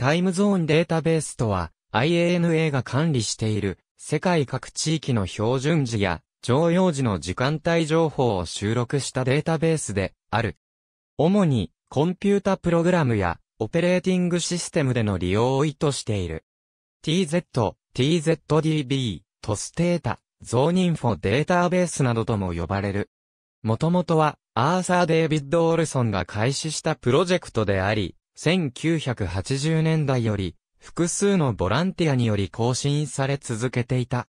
タイムゾーンデータベースとは、IANA が管理している、世界各地域の標準時や、常用時の時間帯情報を収録したデータベースで、ある。主に、コンピュータプログラムや、オペレーティングシステムでの利用を意図している。TZ、TZDB、トステータ、ゾーニンフォデータベースなどとも呼ばれる。もともとは、アーサー・デイビッド・オルソンが開始したプロジェクトであり、1980年代より、複数のボランティアにより更新され続けていた。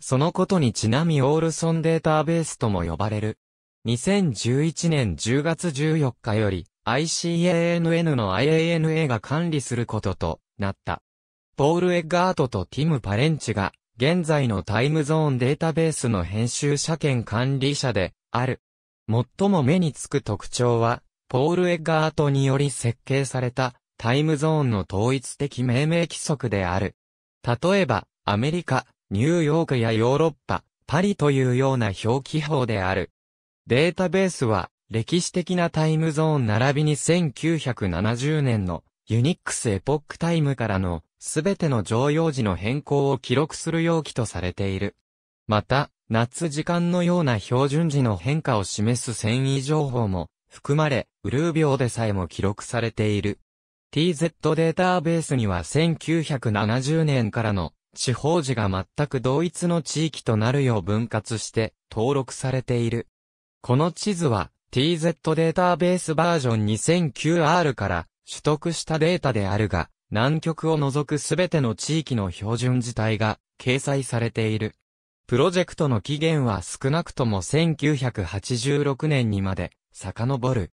そのことにちなみオールソンデータベースとも呼ばれる。2011年10月14日より ICANN の IANA が管理することとなった。ポール・エッガートとティム・パレンチが現在のタイムゾーンデータベースの編集者兼管理者である。最も目につく特徴はポール・エッガートにより設計されたタイムゾーンの統一的命名規則である。例えば、アメリカ、ニューヨークやヨーロッパ、パリというような表記法である。データベースは、歴史的なタイムゾーン並びに1970年のユニックスエポックタイムからのすべての常用時の変更を記録する容器とされている。また、夏時間のような標準時の変化を示す繊維情報も含まれ、ウルー病でさえも記録されている。TZ データベースには1970年からの地方時が全く同一の地域となるよう分割して登録されている。この地図は TZ データベースバージョン 2009R から取得したデータであるが、南極を除くすべての地域の標準自体が掲載されている。プロジェクトの期限は少なくとも1986年にまで遡る。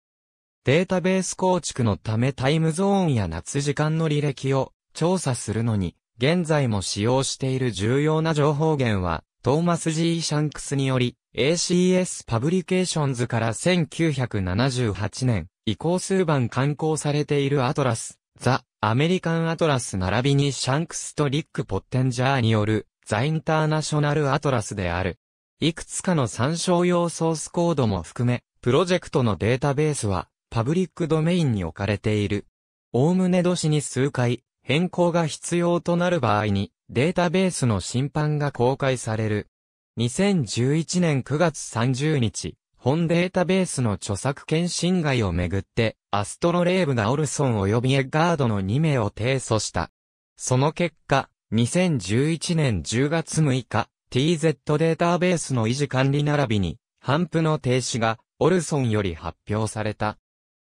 データベース構築のためタイムゾーンや夏時間の履歴を調査するのに、現在も使用している重要な情報源は、トーマス・ G・ シャンクスにより、ACS パブリケーションズから1978年、以降数番刊行されているアトラス、ザ・アメリカン・アトラス並びにシャンクスとリック・ポッテンジャーによる、ザ・インターナショナル・アトラスである。いくつかの参照用ソースコードも含め、プロジェクトのデータベースは、パブリックドメインに置かれている。おおむね年に数回、変更が必要となる場合に、データベースの審判が公開される。2011年9月30日、本データベースの著作権侵害をめぐって、アストロレーブがオルソン及びエッガードの2名を提訴した。その結果、2011年10月6日、TZ データベースの維持管理並びに、ハンプの停止がオルソンより発表された。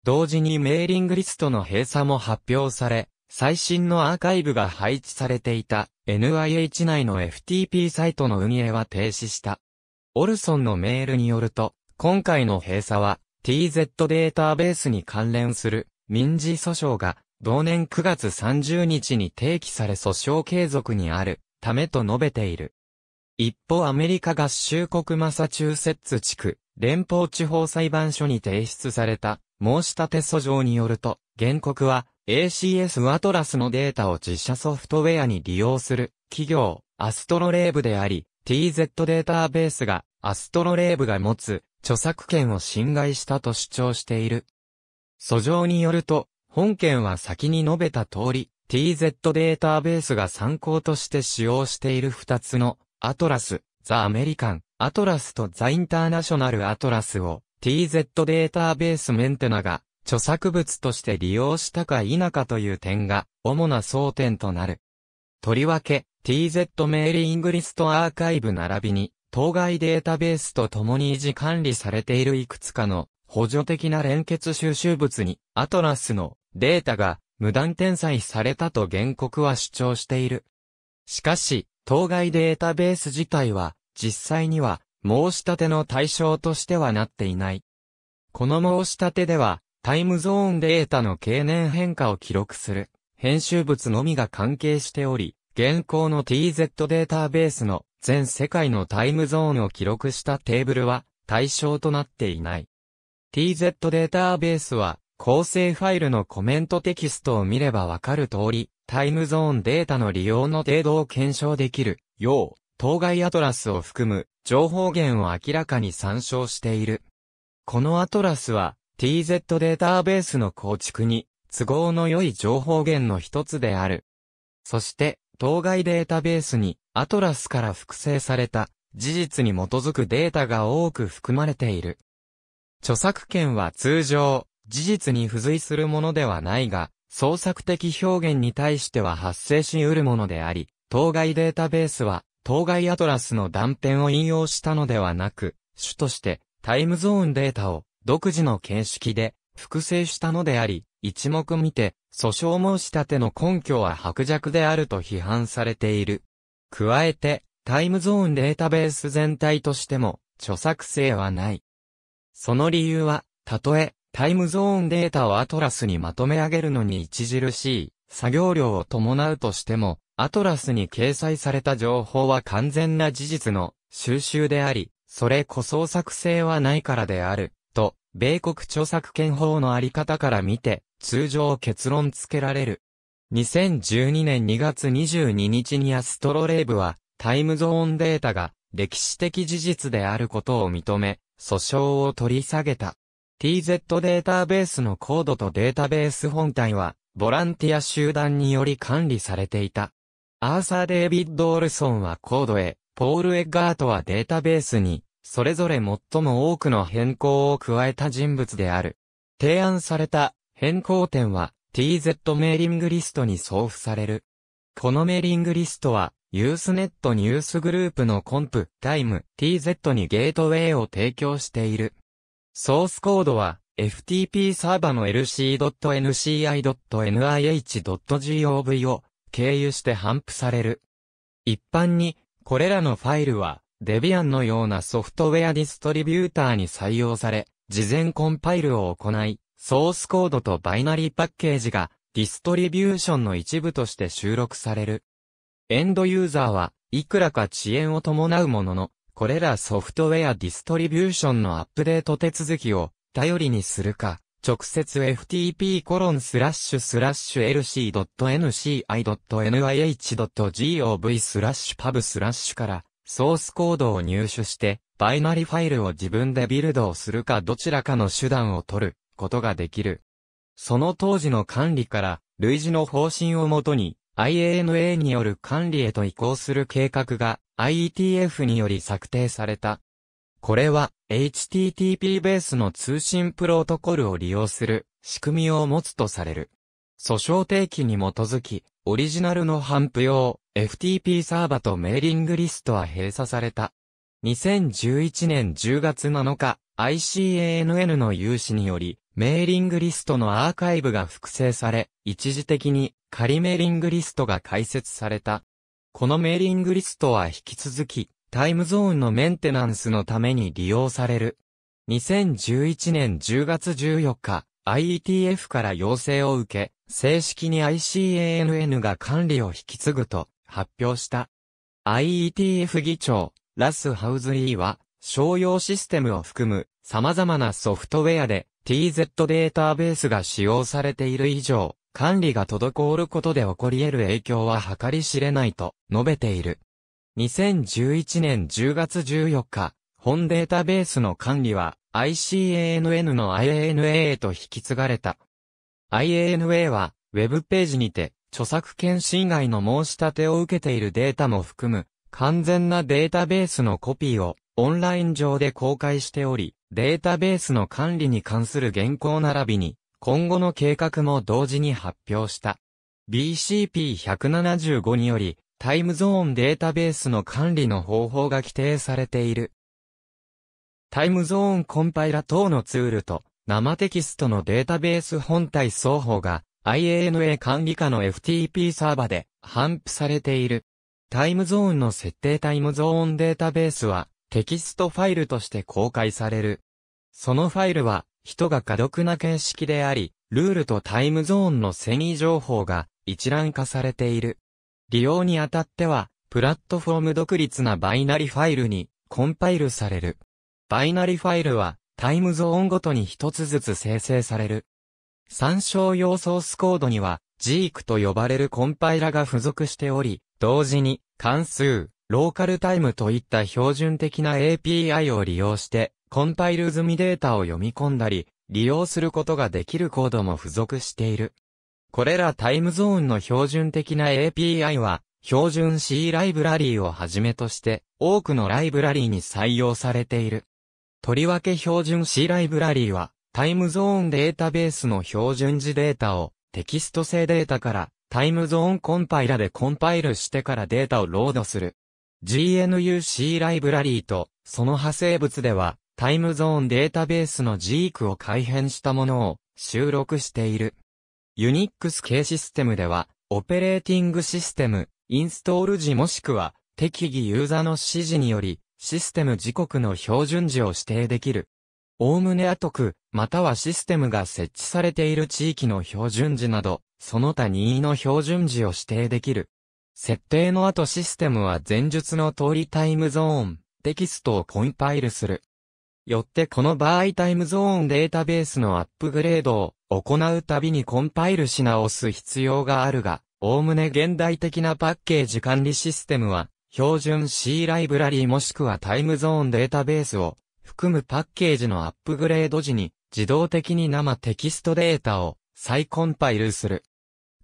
同時にメーリングリストの閉鎖も発表され、最新のアーカイブが配置されていた NIH 内の FTP サイトの運営は停止した。オルソンのメールによると、今回の閉鎖は TZ データベースに関連する民事訴訟が同年9月30日に提起され訴訟継続にあるためと述べている。一方アメリカ合衆国マサチューセッツ地区連邦地方裁判所に提出された申し立て訴状によると、原告は ACS アトラスのデータを自社ソフトウェアに利用する企業アストロレーブであり、TZ データベースがアストロレーブが持つ著作権を侵害したと主張している。訴状によると、本件は先に述べた通り、TZ データベースが参考として使用している2つの、アトラス、ザ・アメリカン、アトラスとザインターナショナルアトラスを TZ データベースメンテナが著作物として利用したか否かという点が主な争点となる。とりわけ TZ メーリングリストアーカイブ並びに当該データベースと共に維持管理されているいくつかの補助的な連結収集物にアトラスのデータが無断転載されたと原告は主張している。しかし、当該データベース自体は実際には、申し立ての対象としてはなっていない。この申し立てでは、タイムゾーンデータの経年変化を記録する、編集物のみが関係しており、現行の TZ データベースの全世界のタイムゾーンを記録したテーブルは対象となっていない。TZ データベースは構成ファイルのコメントテキストを見ればわかる通り、タイムゾーンデータの利用の程度を検証できるよう当該アトラスを含む情報源を明らかに参照している。このアトラスは TZ データベースの構築に都合の良い情報源の一つである。そして、当該データベースにアトラスから複製された事実に基づくデータが多く含まれている。著作権は通常、事実に付随するものではないが、創作的表現に対しては発生し得るものであり、当該データベースは当該アトラスの断片を引用したのではなく、主としてタイムゾーンデータを独自の形式で複製したのであり、一目見て、訴訟申し立ての根拠は薄弱であると批判されている。加えて、タイムゾーンデータベース全体としても、著作性はない。その理由は、たとえ、タイムゾーンデータをアトラスにまとめ上げるのに著しい作業量を伴うとしても、アトラスに掲載された情報は完全な事実の収集であり、それこそ作成はないからである、と、米国著作権法のあり方から見て、通常結論付けられる。2012年2月22日にアストロレイブは、タイムゾーンデータが歴史的事実であることを認め、訴訟を取り下げた。TZ データベースのコードとデータベース本体は、ボランティア集団により管理されていた。アーサー・デイビッド・オルソンはコードへ、ポール・エッガートはデータベースに、それぞれ最も多くの変更を加えた人物である。提案された変更点は TZ メーリングリストに送付される。このメーリングリストは、ユースネットニュースグループのコンプ、タイム、TZ にゲートウェイを提供している。ソースコードは、FTP サーバの lc.nci.nih.gov を経由して反布される。一般に、これらのファイルは、デビアンのようなソフトウェアディストリビューターに採用され、事前コンパイルを行い、ソースコードとバイナリーパッケージが、ディストリビューションの一部として収録される。エンドユーザーは、いくらか遅延を伴うものの、これらソフトウェアディストリビューションのアップデート手続きを頼りにするか、直接 ftp://lc.nci.nih.gov スラッシュパブスラッシュからソースコードを入手して、バイナリファイルを自分でビルドをするかどちらかの手段を取ることができる。その当時の管理から、類似の方針をもとに、IANA による管理へと移行する計画が IETF により策定された。これは HTTP ベースの通信プロトコルを利用する仕組みを持つとされる。訴訟定起に基づき、オリジナルのハンプ用 FTP サーバとメーリングリストは閉鎖された。2011年10月7日、ICANN の有志により、メーリングリストのアーカイブが複製され、一時的に仮メーリングリストが開設された。このメーリングリストは引き続き、タイムゾーンのメンテナンスのために利用される。2011年10月14日、IETF から要請を受け、正式に ICANN が管理を引き継ぐと発表した。IETF 議長、ラス・ハウズリーは、商用システムを含む様々なソフトウェアで TZ データベースが使用されている以上、管理が滞ることで起こり得る影響は計り知れないと述べている。2011年10月14日、本データベースの管理は ICANN の IANA へと引き継がれた。IANA は、ウェブページにて、著作権侵害の申し立てを受けているデータも含む、完全なデータベースのコピーを、オンライン上で公開しており、データベースの管理に関する原稿並びに、今後の計画も同時に発表した。BCP175 により、タイムゾーンデータベースの管理の方法が規定されている。タイムゾーンコンパイラ等のツールと生テキストのデータベース本体双方が IANA 管理下の FTP サーバで反布されている。タイムゾーンの設定タイムゾーンデータベースはテキストファイルとして公開される。そのファイルは人が過読な形式であり、ルールとタイムゾーンの遷移情報が一覧化されている。利用にあたっては、プラットフォーム独立なバイナリファイルにコンパイルされる。バイナリファイルはタイムゾーンごとに一つずつ生成される。参照用ソースコードにはジークと呼ばれるコンパイラが付属しており、同時に関数、ローカルタイムといった標準的な API を利用してコンパイル済みデータを読み込んだり、利用することができるコードも付属している。これらタイムゾーンの標準的な API は、標準 C ライブラリーをはじめとして、多くのライブラリーに採用されている。とりわけ標準 C ライブラリーは、タイムゾーンデータベースの標準時データを、テキスト性データから、タイムゾーンコンパイラでコンパイルしてからデータをロードする。GNU-C ライブラリーと、その派生物では、タイムゾーンデータベースのジークを改変したものを収録している。ユニックス系システムでは、オペレーティングシステム、インストール時もしくは、適宜ユーザーの指示により、システム時刻の標準時を指定できる。おおむね後区、またはシステムが設置されている地域の標準時など、その他任意の標準時を指定できる。設定の後システムは前述の通りタイムゾーン、テキストをコンパイルする。よってこの場合タイムゾーンデータベースのアップグレードを行うたびにコンパイルし直す必要があるが、おおむね現代的なパッケージ管理システムは、標準 C ライブラリもしくはタイムゾーンデータベースを含むパッケージのアップグレード時に自動的に生テキストデータを再コンパイルする。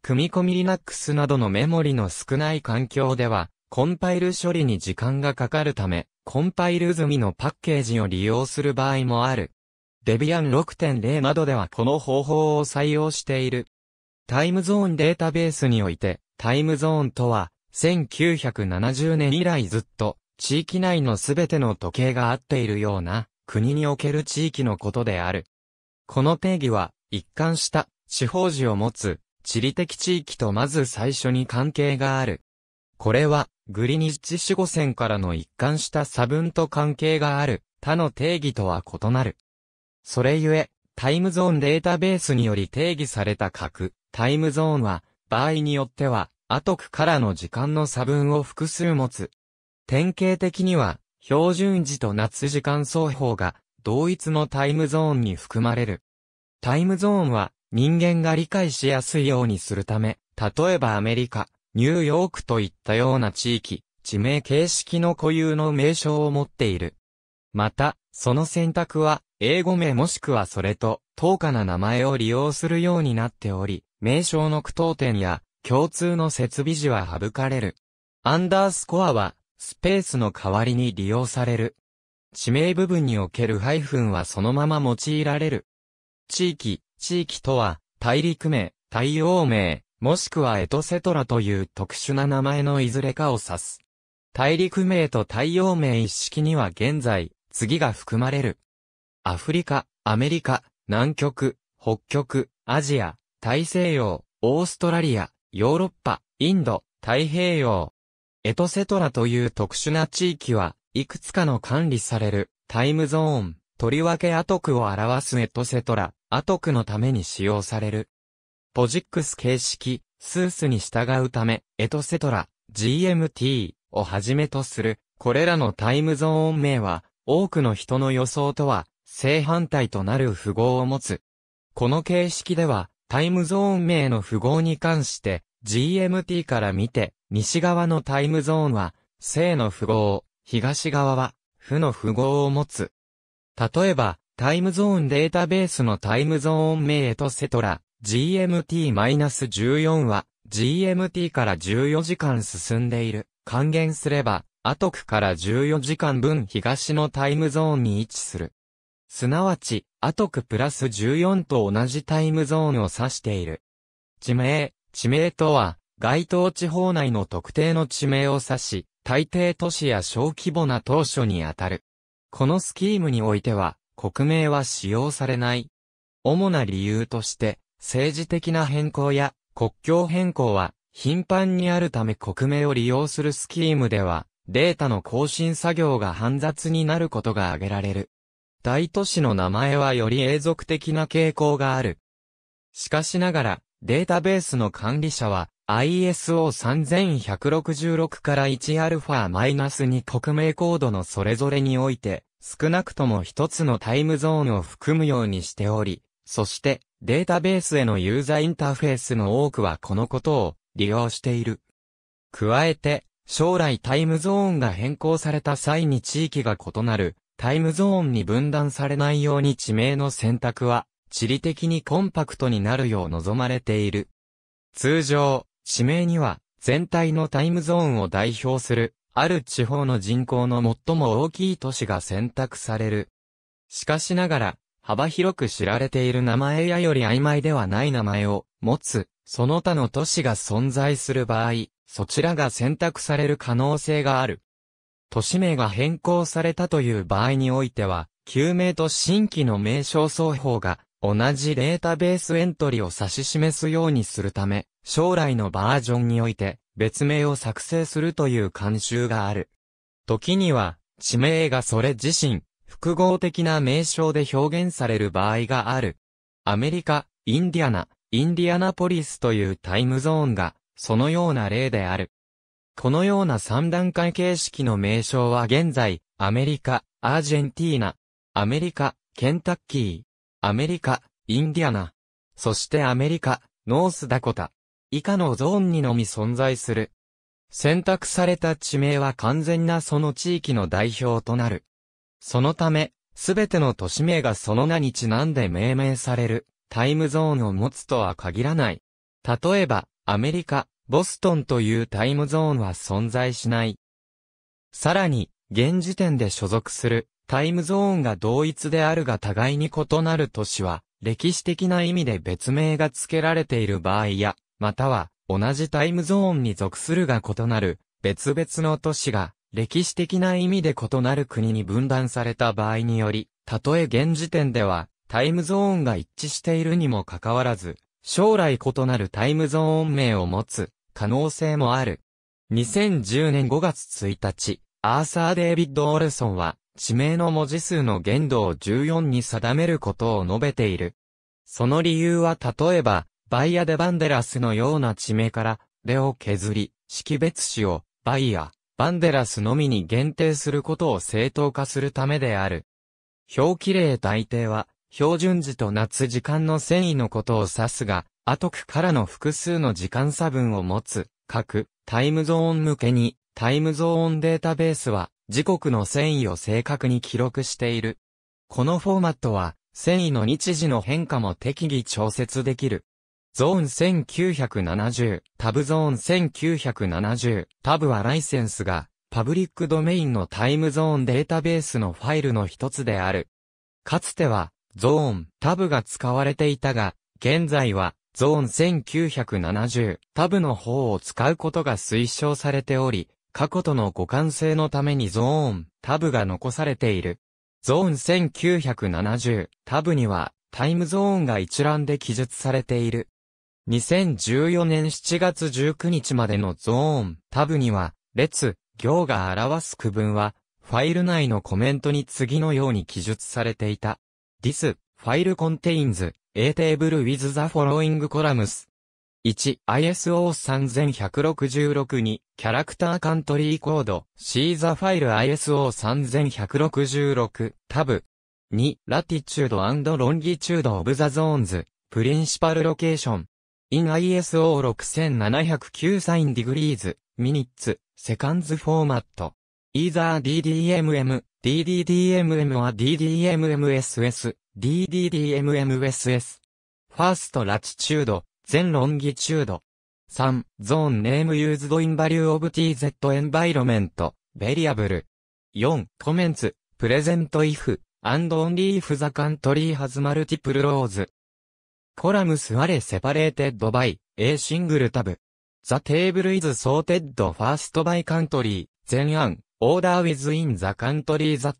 組み込み Linux などのメモリの少ない環境では、コンパイル処理に時間がかかるため、コンパイル済みのパッケージを利用する場合もある。Debian 6.0などではこの方法を採用している。タイムゾーンデータベースにおいて、タイムゾーンとは、1970年以来ずっと、地域内のすべての時計が合っているような、国における地域のことである。この定義は、一貫した、地方時を持つ、地理的地域とまず最初に関係がある。これは、グリニッジ守護線からの一貫した差分と関係がある、他の定義とは異なる。それゆえ、タイムゾーンデータベースにより定義された角、タイムゾーンは、場合によっては、後くからの時間の差分を複数持つ。典型的には、標準時と夏時間双方が、同一のタイムゾーンに含まれる。タイムゾーンは、人間が理解しやすいようにするため、例えばアメリカ、ニューヨークといったような地域、地名形式の固有の名称を持っている。また、その選択は、英語名もしくはそれと、等価な名前を利用するようになっており、名称の句読点や、共通の設備時は省かれる。アンダースコアは、スペースの代わりに利用される。地名部分におけるハイフンはそのまま用いられる。地域、地域とは、大陸名、太陽名、もしくはエトセトラという特殊な名前のいずれかを指す。大陸名と太陽名一式には現在、次が含まれる。アフリカ、アメリカ、南極、北極、アジア、大西洋、オーストラリア、ヨーロッパ、インド、太平洋。エトセトラという特殊な地域は、いくつかの管理される、タイムゾーン、とりわけアトクを表すエトセトラ、アトクのために使用される。ポジックス形式、スースに従うため、エトセトラ、GMT をはじめとする、これらのタイムゾーン名は、多くの人の予想とは、正反対となる符号を持つ。この形式では、タイムゾーン名の符号に関して、GMT から見て、西側のタイムゾーンは、正の符号、東側は、負の符号を持つ。例えば、タイムゾーンデータベースのタイムゾーン名エトセトラ、GMT-14 は GMT から14時間進んでいる。還元すれば、アトクから14時間分東のタイムゾーンに位置する。すなわち、アトクプラス14と同じタイムゾーンを指している。地名、地名とは、該当地方内の特定の地名を指し、大抵都市や小規模な当初にあたる。このスキームにおいては、国名は使用されない。主な理由として、政治的な変更や国境変更は頻繁にあるため国名を利用するスキームではデータの更新作業が煩雑になることが挙げられる。大都市の名前はより永続的な傾向がある。しかしながら、データベースの管理者は ISO3166 から 1α-2 国名コードのそれぞれにおいて、少なくとも一つのタイムゾーンを含むようにしており、そして、データベースへのユーザーインターフェースの多くはこのことを利用している。加えて、将来タイムゾーンが変更された際に地域が異なるタイムゾーンに分断されないように地名の選択は地理的にコンパクトになるよう望まれている。通常、地名には全体のタイムゾーンを代表するある地方の人口の最も大きい都市が選択される。しかしながら、幅広く知られている名前やより曖昧ではない名前を持つ、その他の都市が存在する場合、そちらが選択される可能性がある。都市名が変更されたという場合においては、旧名と新規の名称双方が同じデータベースエントリーを指し示すようにするため、将来のバージョンにおいて別名を作成するという慣習がある。時には、地名がそれ自身、複合的な名称で表現される場合がある。アメリカ、インディアナ、インディアナポリスというタイムゾーンが、そのような例である。このような3段階形式の名称は現在、アメリカ、アージェンティーナ、アメリカ、ケンタッキー、アメリカ、インディアナ、そしてアメリカ、ノースダコタ、以下のゾーンにのみ存在する。選択された地名は完全なその地域の代表となる。そのため、すべての都市名がその名にちなんで命名される、タイムゾーンを持つとは限らない。例えば、アメリカ、ボストンというタイムゾーンは存在しない。さらに、現時点で所属する、タイムゾーンが同一であるが互いに異なる都市は、歴史的な意味で別名が付けられている場合や、または、同じタイムゾーンに属するが異なる、別々の都市が、歴史的な意味で異なる国に分断された場合により、たとえ現時点では、タイムゾーンが一致しているにもかかわらず、将来異なるタイムゾーン名を持つ可能性もある。2010年5月1日、アーサー・デイビッド・オルソンは、地名の文字数の限度を14に定めることを述べている。その理由は例えば、バイア・デ・バンデラスのような地名から、レを削り、識別詞を、バイア、バンデラスのみに限定することを正当化するためである。表記例大抵は、標準時と夏時間の繊維のことを指すが、後区からの複数の時間差分を持つ、各、タイムゾーン向けに、タイムゾーンデータベースは、時刻の繊維を正確に記録している。このフォーマットは、繊維の日時の変化も適宜調節できる。ゾーン1970、タブゾーン1970、タブはライセンスが、パブリックドメインのタイムゾーンデータベースのファイルの一つである。かつては、ゾーン、タブが使われていたが、現在は、ゾーン1970、タブの方を使うことが推奨されており、過去との互換性のためにゾーン、タブが残されている。ゾーン1970、タブには、タイムゾーンが一覧で記述されている。2014年7月19日までのゾーン、タブには、列、行が表す区分は、ファイル内のコメントに次のように記述されていた。This file contains a table with the following columns. 1. i s o 3 1 6 6に、キャラクターカントリーコード See the file ISO3166 タブ 2. Latitude and Longitude of the Zones Principal Location in ISO 6709 sign degrees, minutes, seconds format. Either DDMM, DDDMM or DDMMSS, DDDMMSS. First latitude, then longitude. 3. Zone name used in value of TZ environment, variable. 4. Comments, present if, and only if the country has multiple rows. コラムスアレセパレーテッドバイ、A シングルタブ。The table is sorted first by country, then an order within the country that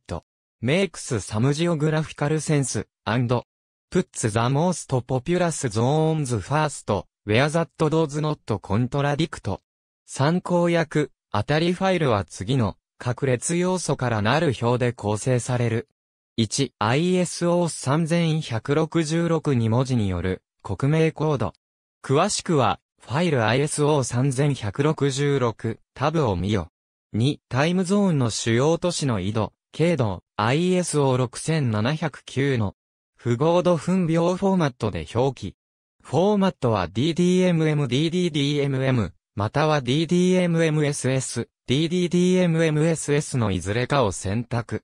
makes some geographical sense, and puts the most populous zones first, where that does not contradict. 参考役、当たりファイルは次の、確列要素からなる表で構成される。1、ISO3166-2 文字による、国名コード。詳しくは、ファイル ISO3166 タブを見よ。2、タイムゾーンの主要都市の緯度、経度、ISO6709 の、符号度分秒フォーマットで表記。フォーマットは DDMM、DDDMM、または DDMMSS、DDDMMSS のいずれかを選択。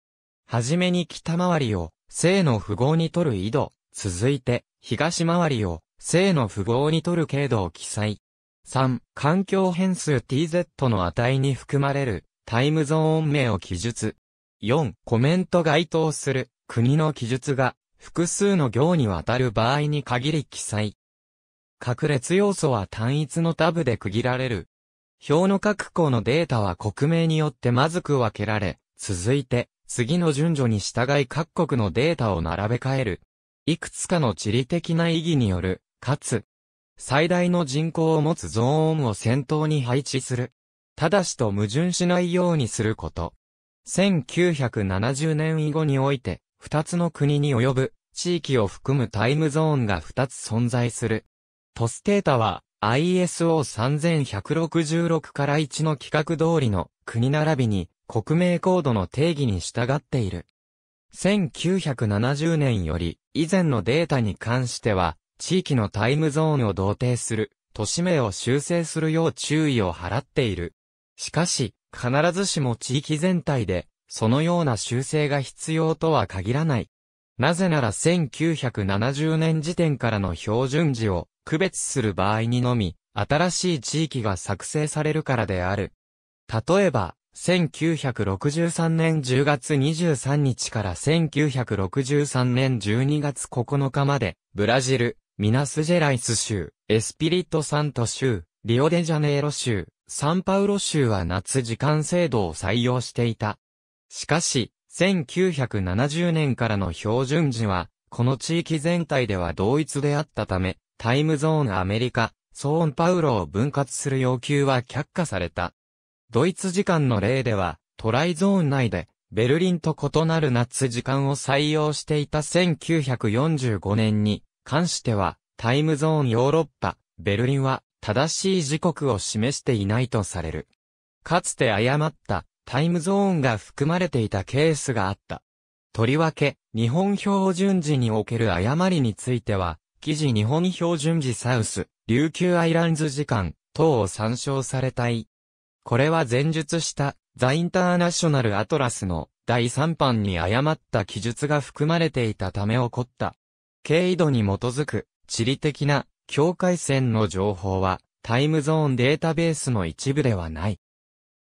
はじめに北回りを、正の符号に取る緯度、続いて、東回りを、正の符号に取る経度を記載。3、環境変数 tz の値に含まれる、タイムゾーン名を記述。4、コメント該当する、国の記述が、複数の行にわたる場合に限り記載。各列要素は単一のタブで区切られる。表の各項のデータは国名によってまずく分けられ、続いて、次の順序に従い各国のデータを並べ替える。いくつかの地理的な意義による、かつ、最大の人口を持つゾーンを先頭に配置する。ただしと矛盾しないようにすること。1970年以後において、2つの国に及ぶ、地域を含むタイムゾーンが2つ存在する。トステータは、ISO3166 から1の規格通りの国並びに国名コードの定義に従っている。1970年より以前のデータに関しては、地域のタイムゾーンを同定する、都市名を修正するよう注意を払っている。しかし、必ずしも地域全体で、そのような修正が必要とは限らない。なぜなら1970年時点からの標準時を区別する場合にのみ、新しい地域が作成されるからである。例えば、1963年10月23日から1963年12月9日まで、ブラジル、ミナスジェライス州、エスピリットサント州、リオデジャネイロ州、サンパウロ州は夏時間制度を採用していた。しかし、1970年からの標準時は、この地域全体では同一であったため、タイムゾーンアメリカ、ソーンパウロを分割する要求は却下された。ドイツ時間の例では、トライゾーン内で、ベルリンと異なる夏時間を採用していた1945年に関しては、タイムゾーンヨーロッパ、ベルリンは正しい時刻を示していないとされる。かつて誤ったタイムゾーンが含まれていたケースがあった。とりわけ、日本標準時における誤りについては、記事日本標準時サウス、琉球アイランズ時間等を参照されたい。これは前述した、ザ・インターナショナル・アトラスの第3版に誤った記述が含まれていたため起こった。経緯度に基づく地理的な境界線の情報はタイムゾーンデータベースの一部ではない。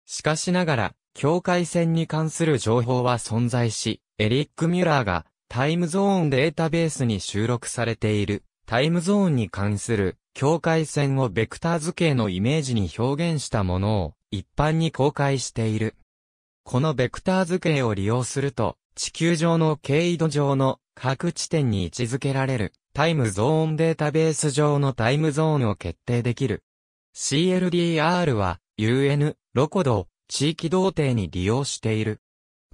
しかしながら境界線に関する情報は存在し、エリック・ミュラーがタイムゾーンデータベースに収録されているタイムゾーンに関する境界線をベクター図形のイメージに表現したものを一般に公開している。このベクター図形を利用すると、地球上の経緯度上の各地点に位置づけられるタイムゾーンデータベース上のタイムゾーンを決定できる。CLDR は UN、ロコドを地域同定に利用している。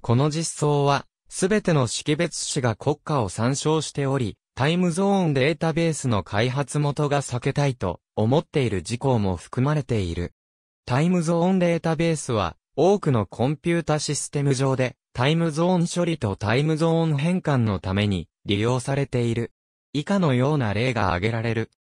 この実装は、すべての識別子が国家を参照しており、タイムゾーンデータベースの開発元が避けたいと思っている事項も含まれている。タイムゾーンデータベースは、多くのコンピュータシステム上で、タイムゾーン処理とタイムゾーン変換のために利用されている。以下のような例が挙げられる。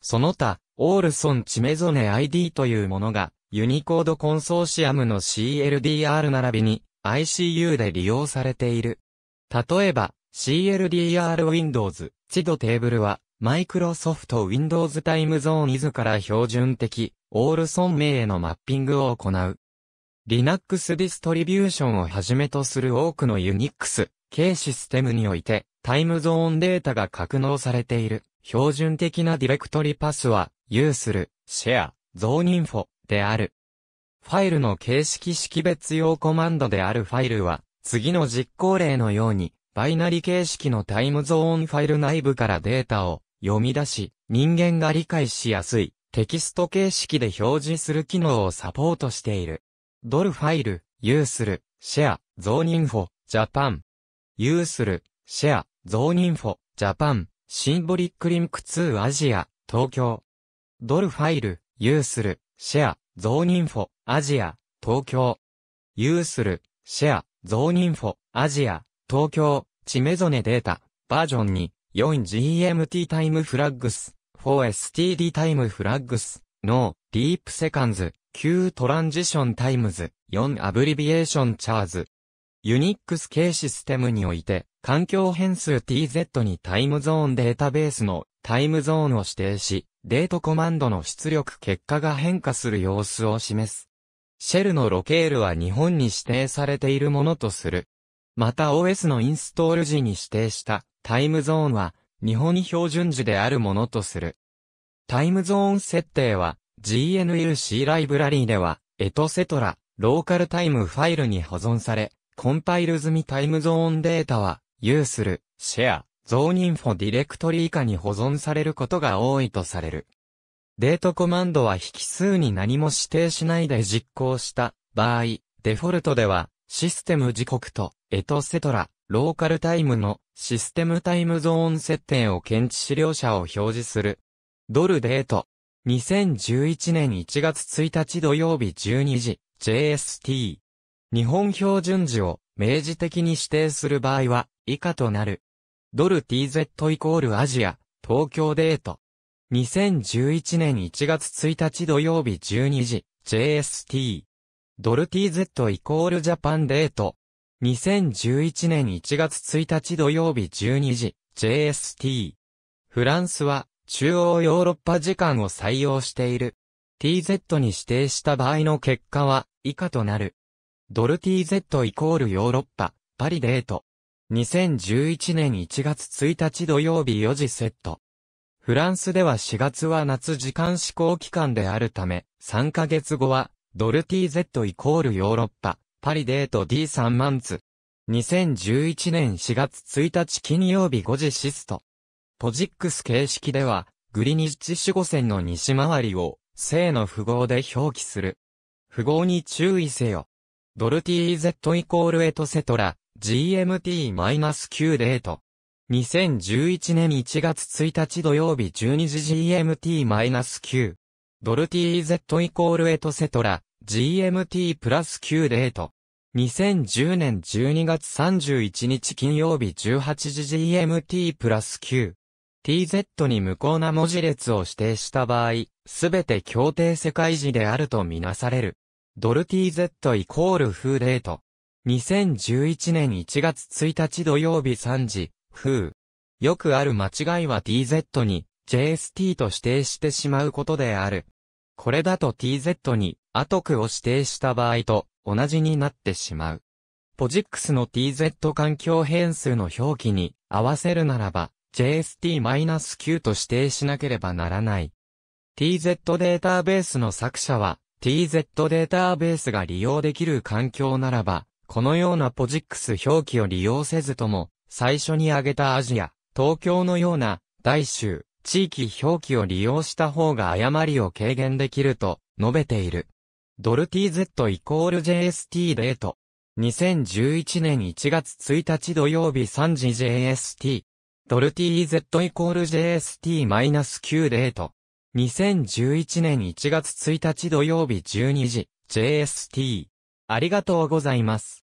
その他、オールソン・チメゾネ ID というものが、ユニコードコンソーシアムの CLDR 並びに ICU で利用されている。例えば、CLDR Windows、チドテーブルは、マイクロソフト Windows タイムゾーン自ら標準的、オールソン名へのマッピングを行う。Linux ディストリビューションをはじめとする多くの Unix 系システムにおいて、タイムゾーンデータが格納されている。標準的なディレクトリパスは、有する、シェア、ゾーンインフォである。ファイルの形式識別用コマンドであるファイルは、次の実行例のように、バイナリ形式のタイムゾーンファイル内部からデータを読み出し、人間が理解しやすい、テキスト形式で表示する機能をサポートしている。ドルファイル、ユースル、シェア、ゾーニンフォ、ジャパン。ユースル、シェア、ゾーニンフォ、ジャパン、シンボリックリンク2アジア、東京。ドルファイル、ユースル、シェア、ゾーニンフォ、アジア、東京。ユースル、シェア、ゾーニンフォ、アジア、東京、チメゾネデータ、バージョン2。4GMT タイムフラッグス、4STD タイムフラッグス、の、ディープセカンズ、9トランジションタイムズ、4アブリビエーションチャーズ。ユニックス系システムにおいて、環境変数 tz にタイムゾーンデータベースのタイムゾーンを指定し、デートコマンドの出力結果が変化する様子を示す。シェルのロケールは日本に指定されているものとする。また OS のインストール時に指定したタイムゾーンは、日本標準時であるものとする。タイムゾーン設定は、GNUC ライブラリーでは、エトセトラ、ローカルタイムファイルに保存され、コンパイル済みタイムゾーンデータは、有する、シェア、ゾーンインフォディレクトリ以下に保存されることが多いとされる。デートコマンドは引数に何も指定しないで実行した場合、デフォルトでは、システム時刻と、エトセトラ、ローカルタイムのシステムタイムゾーン設定を検知資料者を表示する。ドルデート。2011年1月1日土曜日12時 JST。日本標準時を明示的に指定する場合は以下となる。ドル TZ イコールアジア、東京デート。2011年1月1日土曜日12時 JST。ドル TZ イコールジャパンデート。2011年1月1日土曜日12時、JST。フランスは、中央ヨーロッパ時間を採用している。TZ に指定した場合の結果は、以下となる。ドル TZ イコールヨーロッパ、パリデート。2011年1月1日土曜日4時セット。フランスでは4月は夏時間試行期間であるため、3ヶ月後は、ドル TZ イコールヨーロッパ、パリデート D3 マンツ。2011年4月1日金曜日5時シスト。ポジックス形式では、グリニッチ守護線の西回りを、正の符号で表記する。符号に注意せよ。ドル TZ イコールエトセトラ、GMT-9 デート。2011年1月1日土曜日12時 GMT-9。ドル TZ イコールエトセトラ、GMT プラス9デート。2010年12月31日金曜日18時 GMT プラス9。TZ に無効な文字列を指定した場合、すべて協定世界時であるとみなされる。ドル TZ イコールフーデート。2011年1月1日土曜日3時、フー。よくある間違いは TZ に JST と指定してしまうことである。これだと TZ にアトクを指定した場合と同じになってしまう。ポジックスの tz 環境変数の表記に合わせるならば jst-q と指定しなければならない。tz データベースの作者は tz データベースが利用できる環境ならば、このようなポジックス表記を利用せずとも、最初に挙げたアジア、東京のような大州、地域表記を利用した方が誤りを軽減できると述べている。ドル TZ イコール JST デート。2011年1月1日土曜日3時 JST。ドル TZ イコール JST-9 デート。2011年1月1日土曜日12時 JST。ありがとうございます。